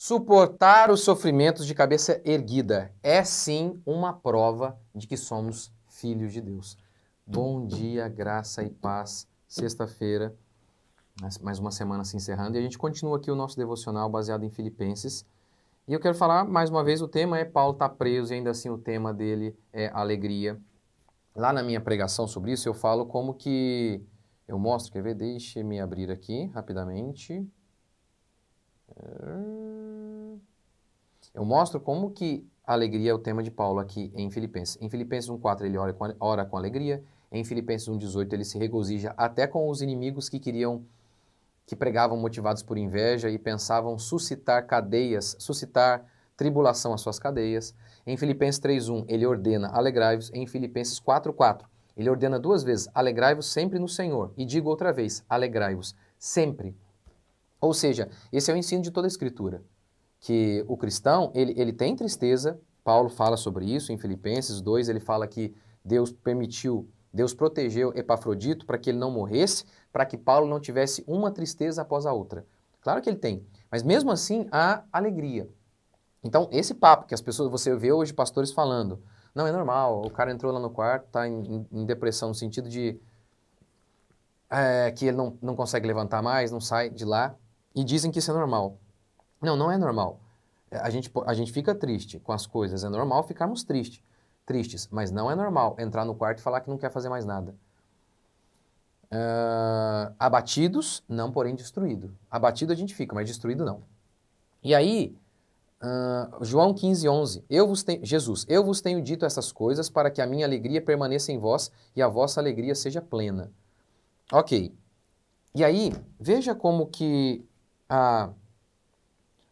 Suportar os sofrimentos de cabeça erguida é sim uma prova de que somos filhos de Deus. Bom dia, graça e paz. Sexta-feira, mais uma semana se encerrando e a gente continua aqui o nosso devocional baseado em Filipenses. E eu quero falar mais uma vez: o tema é Paulo está preso e ainda assim o tema dele é alegria. Lá na minha pregação sobre isso, eu falo como que. Eu mostro, quer ver? Deixe-me abrir aqui rapidamente. Eu mostro como que alegria é o tema de Paulo aqui em Filipenses. Em Filipenses 1,4 ele ora com, ora com alegria, em Filipenses 1,18 ele se regozija até com os inimigos que queriam, que pregavam motivados por inveja e pensavam suscitar cadeias, suscitar tribulação às suas cadeias. Em Filipenses 3,1 ele ordena alegrai-vos, em Filipenses 4,4 ele ordena duas vezes: alegrai-vos sempre no Senhor. E digo outra vez: alegrai-vos sempre. Ou seja, esse é o ensino de toda a Escritura que o cristão, ele, ele tem tristeza, Paulo fala sobre isso em Filipenses 2, ele fala que Deus permitiu, Deus protegeu Epafrodito para que ele não morresse, para que Paulo não tivesse uma tristeza após a outra. Claro que ele tem, mas mesmo assim há alegria. Então, esse papo que as pessoas, você vê hoje pastores falando, não, é normal, o cara entrou lá no quarto, está em, em, depressão, no sentido de é, que ele não, não consegue levantar mais, não sai de lá, e dizem que isso é normal. Não, não é normal. É, a gente, a gente fica triste com as coisas, é normal ficarmos tristes, tristes, mas não é normal entrar no quarto e falar que não quer fazer mais nada. Uh, abatidos, não, porém destruído. Abatido a gente fica, mas destruído não. E aí, uh, João 15, 11. Eu vos Jesus, eu vos tenho dito essas coisas para que a minha alegria permaneça em vós e a vossa alegria seja plena. Ok. E aí, veja como que a. Uh,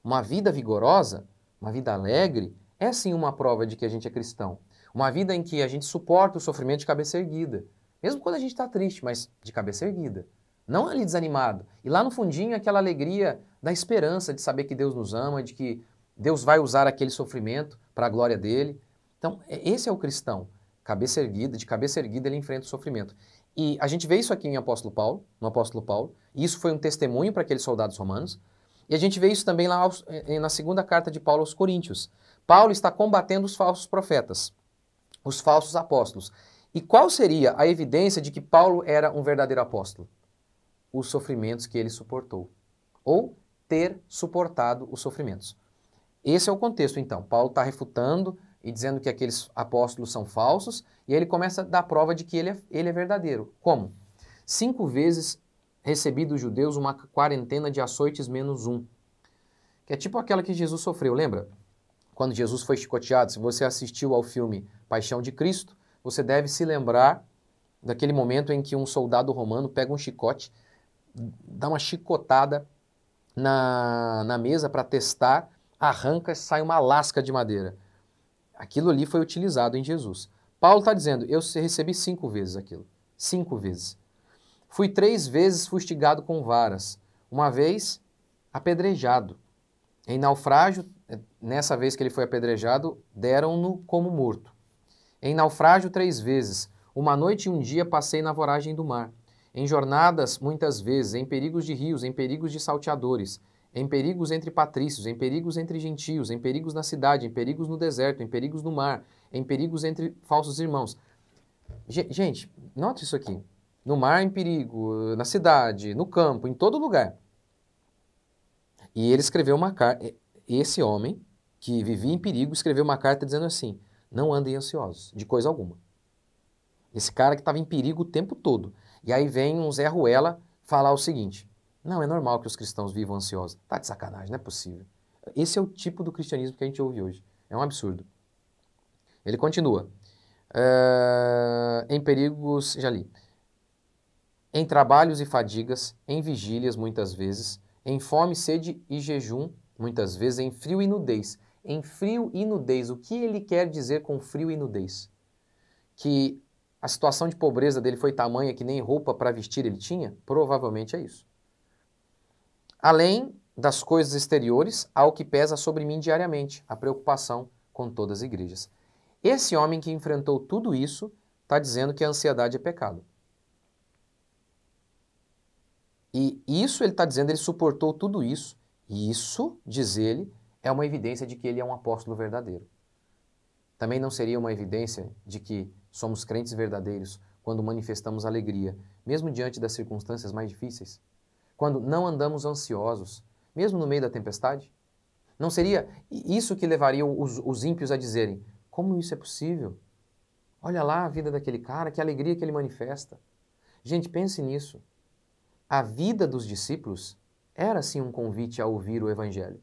uma vida vigorosa, uma vida alegre, é sim uma prova de que a gente é cristão. Uma vida em que a gente suporta o sofrimento de cabeça erguida. Mesmo quando a gente está triste, mas de cabeça erguida. Não ali desanimado. E lá no fundinho, aquela alegria da esperança de saber que Deus nos ama, de que Deus vai usar aquele sofrimento para a glória dele. Então, é, esse é o cristão. Cabeça erguida, de cabeça erguida, ele enfrenta o sofrimento. E a gente vê isso aqui em Apóstolo Paulo, no Apóstolo Paulo, e isso foi um testemunho para aqueles soldados romanos. E a gente vê isso também lá eh, eh, na segunda carta de Paulo aos Coríntios. Paulo está combatendo os falsos profetas, os falsos apóstolos. E qual seria a evidência de que Paulo era um verdadeiro apóstolo? Os sofrimentos que ele suportou, ou ter suportado os sofrimentos. Esse é o contexto, então. Paulo está refutando e dizendo que aqueles apóstolos são falsos, e aí ele começa a dar prova de que ele é, ele é verdadeiro. Como? Cinco vezes recebi dos judeus uma quarentena de açoites menos um, que é tipo aquela que Jesus sofreu, lembra? Quando Jesus foi chicoteado, se você assistiu ao filme Paixão de Cristo, você deve se lembrar daquele momento em que um soldado romano pega um chicote, dá uma chicotada na, na mesa para testar, arranca e sai uma lasca de madeira. Aquilo ali foi utilizado em Jesus. Paulo está dizendo, eu recebi cinco vezes aquilo. Cinco vezes. Fui três vezes fustigado com varas, uma vez apedrejado. Em naufrágio, nessa vez que ele foi apedrejado, deram-no como morto. Em naufrágio, três vezes. Uma noite e um dia passei na voragem do mar. Em jornadas, muitas vezes, em perigos de rios, em perigos de salteadores, em perigos entre patrícios, em perigos entre gentios, em perigos na cidade, em perigos no deserto, em perigos no mar, em perigos entre falsos irmãos. Gente, note isso aqui no mar em perigo, na cidade, no campo, em todo lugar. E ele escreveu uma carta, esse homem que vivia em perigo escreveu uma carta dizendo assim: não andem ansiosos de coisa alguma. Esse cara que estava em perigo o tempo todo. E aí vem um Zé Ruela falar o seguinte: não é normal que os cristãos vivam ansiosos. Tá de sacanagem, não é possível. Esse é o tipo do cristianismo que a gente ouve hoje. É um absurdo. Ele continua. Uh, em perigos, já li em trabalhos e fadigas, em vigílias muitas vezes, em fome, sede e jejum, muitas vezes, em frio e nudez. Em frio e nudez, o que ele quer dizer com frio e nudez? Que a situação de pobreza dele foi tamanha que nem roupa para vestir ele tinha? Provavelmente é isso. Além das coisas exteriores, há o que pesa sobre mim diariamente, a preocupação com todas as igrejas. Esse homem que enfrentou tudo isso está dizendo que a ansiedade é pecado. E isso ele está dizendo, ele suportou tudo isso. E isso, diz ele, é uma evidência de que ele é um apóstolo verdadeiro. Também não seria uma evidência de que somos crentes verdadeiros quando manifestamos alegria, mesmo diante das circunstâncias mais difíceis? Quando não andamos ansiosos, mesmo no meio da tempestade? Não seria isso que levaria os, os ímpios a dizerem: como isso é possível? Olha lá a vida daquele cara, que alegria que ele manifesta. Gente, pense nisso a vida dos discípulos era sim um convite a ouvir o Evangelho.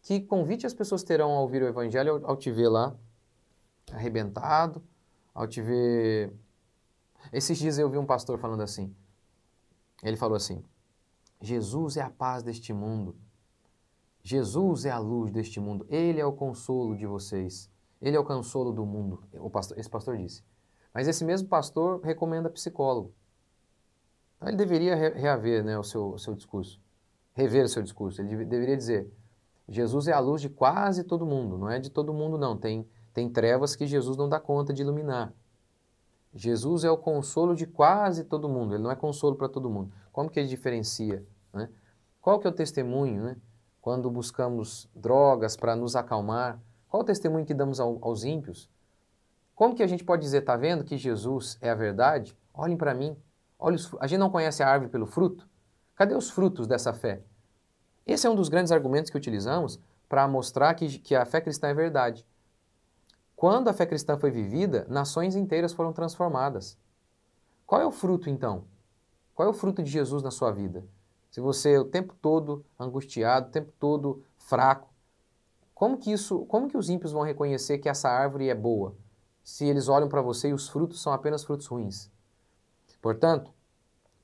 Que convite as pessoas terão a ouvir o Evangelho ao, te ver lá arrebentado, ao te ver. Esses dias eu vi um pastor falando assim. Ele falou assim: Jesus é a paz deste mundo. Jesus é a luz deste mundo. Ele é o consolo de vocês. Ele é o consolo do mundo. O pastor, esse pastor disse. Mas esse mesmo pastor recomenda psicólogo. Então, ele deveria reaver né, o seu, seu discurso, rever o seu discurso. Ele deveria dizer: Jesus é a luz de quase todo mundo, não é de todo mundo, não. Tem, tem trevas que Jesus não dá conta de iluminar. Jesus é o consolo de quase todo mundo, ele não é consolo para todo mundo. Como que ele diferencia? Né? Qual que é o testemunho né? quando buscamos drogas para nos acalmar? Qual o testemunho que damos ao, aos ímpios? Como que a gente pode dizer, está vendo que Jesus é a verdade? Olhem para mim, Olha, a gente não conhece a árvore pelo fruto? Cadê os frutos dessa fé? Esse é um dos grandes argumentos que utilizamos para mostrar que, que a fé cristã é verdade. Quando a fé cristã foi vivida, nações inteiras foram transformadas. Qual é o fruto, então? Qual é o fruto de Jesus na sua vida? Se você é o tempo todo angustiado, o tempo todo fraco, como que isso, como que os ímpios vão reconhecer que essa árvore é boa? Se eles olham para você e os frutos são apenas frutos ruins. Portanto,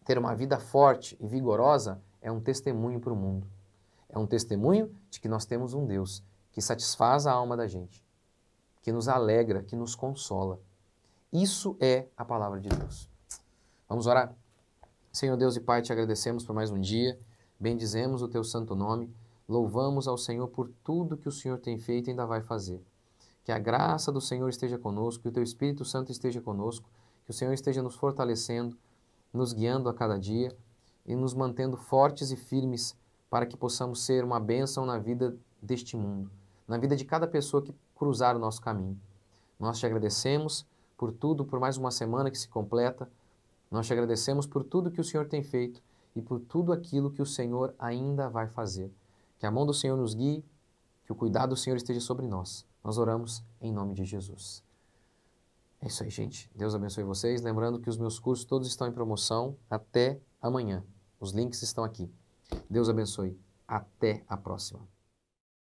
ter uma vida forte e vigorosa é um testemunho para o mundo. É um testemunho de que nós temos um Deus que satisfaz a alma da gente, que nos alegra, que nos consola. Isso é a palavra de Deus. Vamos orar? Senhor Deus e Pai, te agradecemos por mais um dia, bendizemos o teu santo nome, louvamos ao Senhor por tudo que o Senhor tem feito e ainda vai fazer. Que a graça do Senhor esteja conosco, que o teu Espírito Santo esteja conosco que o Senhor esteja nos fortalecendo, nos guiando a cada dia e nos mantendo fortes e firmes para que possamos ser uma bênção na vida deste mundo, na vida de cada pessoa que cruzar o nosso caminho. Nós te agradecemos por tudo, por mais uma semana que se completa. Nós te agradecemos por tudo que o Senhor tem feito e por tudo aquilo que o Senhor ainda vai fazer. Que a mão do Senhor nos guie, que o cuidado do Senhor esteja sobre nós. Nós oramos em nome de Jesus. É isso aí, gente. Deus abençoe vocês. Lembrando que os meus cursos todos estão em promoção até amanhã. Os links estão aqui. Deus abençoe. Até a próxima.